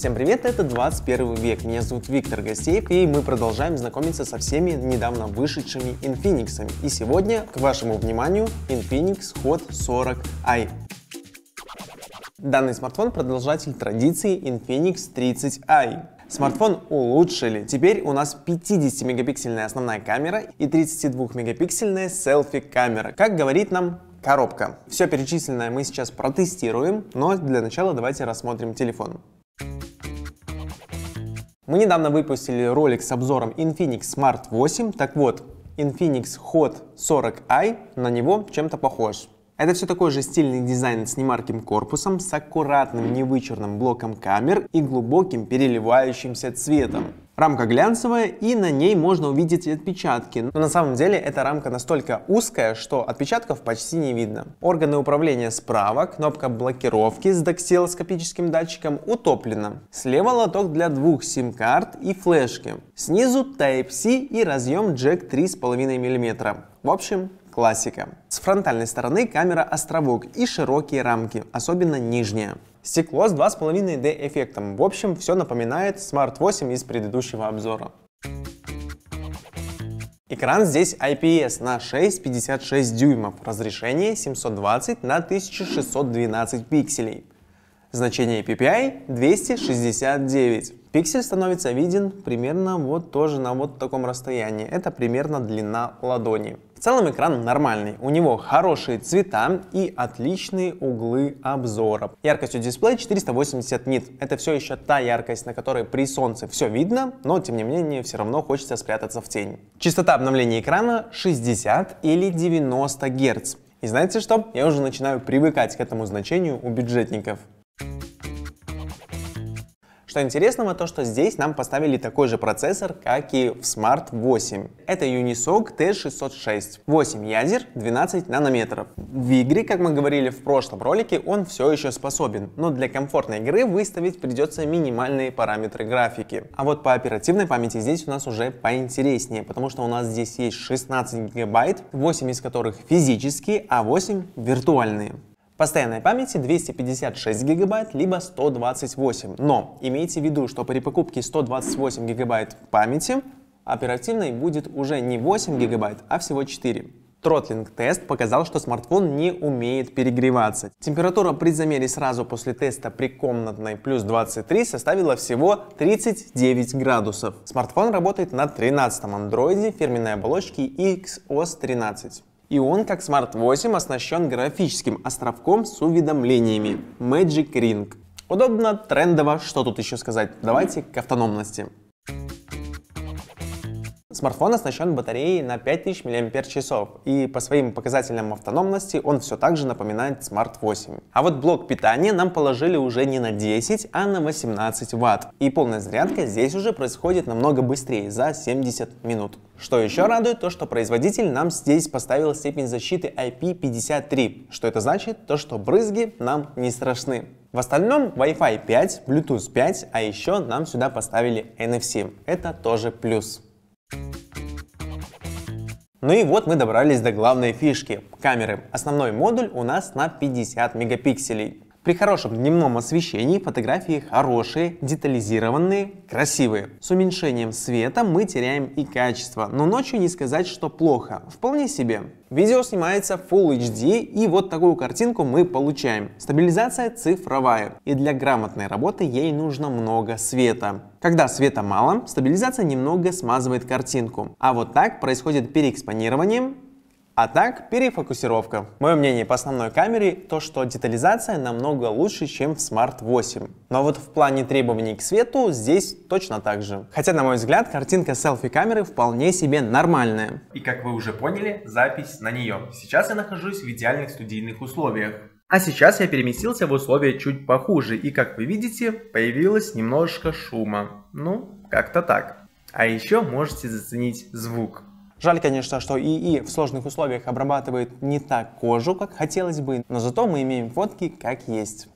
Всем привет, это 21 век, меня зовут Виктор Гостеев и мы продолжаем знакомиться со всеми недавно вышедшими Infinix'ами. И сегодня, к вашему вниманию, Infinix Hot 40i. Данный смартфон продолжатель традиции Infinix 30i. Смартфон улучшили. Теперь у нас 50-мегапиксельная основная камера и 32-мегапиксельная селфи-камера. Как говорит нам коробка. Все перечисленное мы сейчас протестируем, но для начала давайте рассмотрим телефон. Мы недавно выпустили ролик с обзором Infinix Smart 8. Так вот, Infinix Hot 40i на него чем-то похож. Это все такой же стильный дизайн с немарким корпусом, с аккуратным невычурным блоком камер и глубоким переливающимся цветом. Рамка глянцевая, и на ней можно увидеть отпечатки. Но на самом деле эта рамка настолько узкая, что отпечатков почти не видно. Органы управления справа, кнопка блокировки с дактилоскопическим датчиком утоплена. Слева лоток для двух сим-карт и флешки. Снизу Type-C и разъем джек 3,5 мм. В общем, классика. С фронтальной стороны камера островок и широкие рамки, особенно нижняя. Стекло с 2,5D эффектом. В общем, все напоминает Smart 8 из предыдущего обзора. Экран здесь IPS на 6,56 дюймов, разрешение 720 на 1612 пикселей. Значение PPI 269. Пиксель становится виден примерно вот тоже на вот таком расстоянии. Это примерно длина ладони. В целом экран нормальный, у него хорошие цвета и отличные углы обзора. Яркость дисплея 480 нит. Это все еще та яркость, на которой при солнце все видно, но тем не менее все равно хочется спрятаться в тень. Частота обновления экрана 60 или 90 Гц. И знаете что? Я уже начинаю привыкать к этому значению у бюджетников. Что интересного, то что здесь нам поставили такой же процессор, как и в Smart 8. Это Unisoc T606, 8 ядер, 12 нанометров. В игре, как мы говорили в прошлом ролике, он все еще способен, но для комфортной игры выставить придется минимальные параметры графики. А вот по оперативной памяти здесь у нас уже поинтереснее, потому что у нас здесь есть 16 гигабайт, 8 из которых физические, а 8 виртуальные. Постоянной памяти 256 гигабайт, либо 128. Но имейте в виду, что при покупке 128 гигабайт памяти оперативной будет уже не 8 гигабайт, а всего 4. Тротлинг-тест показал, что смартфон не умеет перегреваться. Температура при замере сразу после теста при комнатной плюс 23 составила всего 39 градусов. Смартфон работает на 13-м андроиде фирменной оболочки XOS 13 и он, как Smart 8, оснащен графическим островком с уведомлениями Magic Ring. Удобно, трендово, что тут еще сказать? Давайте к автономности. Смартфон оснащен батареей на 5000 мАч, и по своим показателям автономности он все так же напоминает Smart 8. А вот блок питания нам положили уже не на 10, а на 18 Вт. И полная зарядка здесь уже происходит намного быстрее, за 70 минут. Что еще радует, то что производитель нам здесь поставил степень защиты IP53, что это значит, то что брызги нам не страшны. В остальном Wi-Fi 5, Bluetooth 5, а еще нам сюда поставили NFC. Это тоже плюс. Ну и вот мы добрались до главной фишки. Камеры. Основной модуль у нас на 50 мегапикселей. При хорошем дневном освещении фотографии хорошие, детализированные, красивые. С уменьшением света мы теряем и качество, но ночью не сказать, что плохо. Вполне себе. Видео снимается Full HD и вот такую картинку мы получаем. Стабилизация цифровая и для грамотной работы ей нужно много света. Когда света мало, стабилизация немного смазывает картинку. А вот так происходит переэкспонирование а так, перефокусировка. Мое мнение по основной камере то, что детализация намного лучше, чем в Smart 8. Но вот в плане требований к свету здесь точно так же. Хотя, на мой взгляд, картинка селфи-камеры вполне себе нормальная. И как вы уже поняли, запись на нее. Сейчас я нахожусь в идеальных студийных условиях. А сейчас я переместился в условия чуть похуже, и как вы видите, появилось немножко шума. Ну, как-то так. А еще можете заценить звук. Жаль, конечно, что ИИ в сложных условиях обрабатывает не так кожу, как хотелось бы, но зато мы имеем фотки как есть.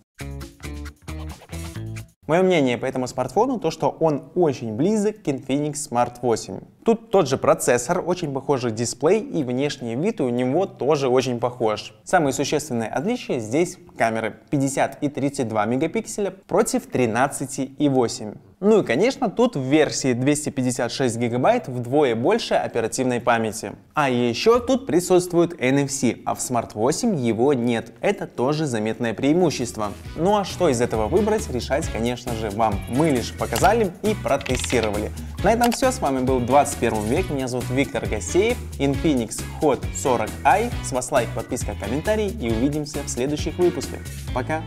Мое мнение по этому смартфону то, что он очень близок к Infinix Smart 8. Тут тот же процессор, очень похожий дисплей и внешний вид у него тоже очень похож. Самые существенные отличия здесь камеры 50 и 32 мегапикселя против 13 и 8. Ну и конечно тут в версии 256 гигабайт вдвое больше оперативной памяти. А еще тут присутствует NFC, а в Smart 8 его нет. Это тоже заметное преимущество. Ну а что из этого выбрать, решать конечно же вам. Мы лишь показали и протестировали. На этом все, с вами был 21 век, меня зовут Виктор Гасеев, Infinix Hot 40i, с вас лайк, подписка, комментарий и увидимся в следующих выпусках. Пока!